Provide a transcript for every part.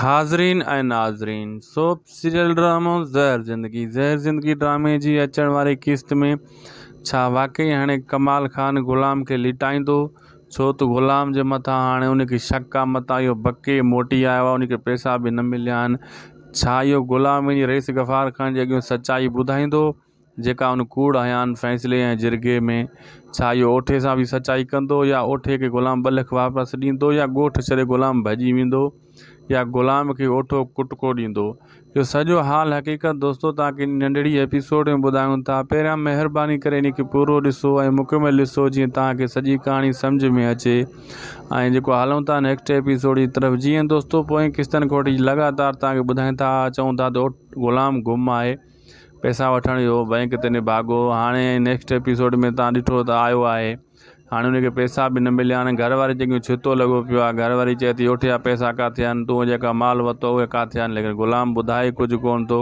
हाजरीन ए नाजरीन soap serial ड्रामो जहर ज़िंदगी जहर ज़िंदगी ड्रामे की अचण वाली किस्त में वाकई हाँ कमाल ख़ान ग़ुलाम लिटाई लिटाईंदो छो तो ग़ुलाम के मत हाँ उनखे शक आ मत यो बके मोटी आयो उनके पैसा भी न मिलिया छा ग़ुलाम रईस गफ़ार ख़ान के अगर सच्चाई बुधाई जेका अनुकूड़ आयान फ़ैसिले ऐं जिरगे में छा इहो ओठे सां बि सचाई कंदो या ओठे खे ग़ुलाम बलख वापसि ॾींदो या ॻोठु छॾे ग़ुलाम भॼी वेंदो या ग़ुलाम खे ओठो कुटको ॾींदो इहो सॼो हाल हक़ीक़त दोस्तो तव्हांखे नंढड़ी एपिसोड में ॿुधायूं था पहिरियां महिरबानी करे पूरो ॾिसो ऐं मुकमल ॾिसो जीअं तव्हांखे सॼी कहाणी सम्झ में अचे ऐं जेको हलूं था नेक्स्ट एपिसोड जी तरफ़ जीअं दोस्तो पोइ किस्तनि खोटी लगातार तव्हांखे ॿुधायूं था चऊं था त ग़ुलाम गुम आहे पैसा वठण जो बैंक ते निभागो हाँ नेक्स्ट एपिसोड में तुम ॾिठो तो आयो है हाँ उनके पैसा भी न मिले हाँ घरवारी वारी चङियूं छितो लॻो पियो घरवारी चे थी ओठिया पैसा का थे तू जो माल वो वह का थे लेकिन ग़ुलाम ॿुधाए कुछ को तो।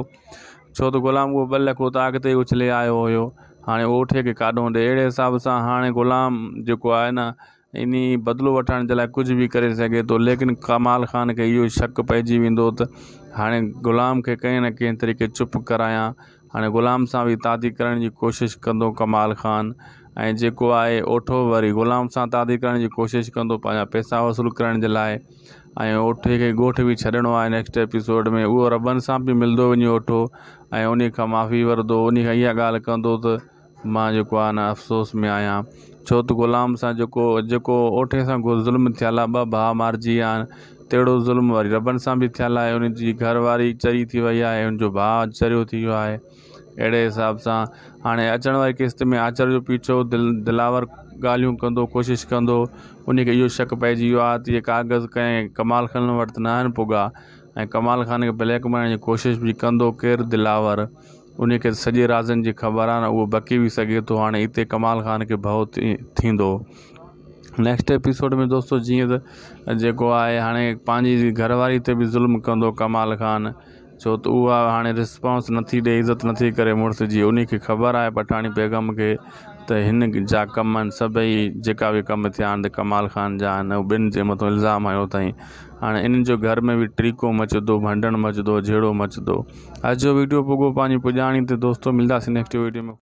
छो तो ग़ुलाम उहो ॿ लख त ही उछले आयो हो हाँ ओठे के काॾो दे अड़े हिसाब से हाँ ग़ुलाम जो है न इन बदलो वठण जे लाइ कुझु करे लेकिन कमाल ख़ान के यो शक पे वो तो हाँ ग़ुलाम के कें न कें तरीक़े चुप कराया हाँ ग़ुलाम से भी तादी करण की कोशिश कह कमाल ख़ान ऐं है ओठो वरी ग़ुलाम से तादी करण की कोशिश कह पंहिंजा पैसा वसूल करण जे लाइ ओठे के गोठ भी छड़नो है नेक्स्ट एपिसोड में वो रबन से भी मिलंदो वे ओठो ऐं उन खां माफ़ी वरंदो उन्हीं खां इहा ॻाल्हि कंदो त मां जेको आहे अफ़सोस में आया छो तो ग़ुलाम से जो जेको ओठे से ज़ुल्म थियल ब भा मार तेड़ो ज़ुल्म वरी रबन से भी थियल है उनकी घरवारी चरी थी वई आहे हुन जो भाउ चरियो थी वियो आहे हिसाब से हाँ अचण वारी किश्त में आचर जो पीछो दिल दिलावर ॻाल्हियूं कंदो कोशिशि कंदो उन खे शक पइजी ये कागज़ कें कमाल खान वटि न आहिनि कमाल ख़ान के ब्लैक मारने की कोशिश भी कंदो केरु दिलावर उन खे सॼे राज़नि जी ख़बर आहे वो बकी भी सके तो हाँ इतने कमाल ख़ान के भव थींदो नेक्स्ट एपिसोड में दोस्तों जी जो जेको हाँ पाँच घरवारी से भी ज़ुल्म कह कमाल ख़ान छो तो उहा रिस्पॉन्स नी ॾे इज्जत नी कर मुड़स जी उन्हीं ख़बर है पठानी बेगम के त हिन कम सभी जो भी कम थे आहिनि कमाल ख़ान जहाँ बिन के मत इल्ज़ाम आयो अथई हाँ इन जो घर में बि टीको भंडन मच दो जेड़ो मच दो जो वीडियो पुगो पानी पुजानी तो दोस्तों मिलंदासीं नेक्स्ट वीडियो में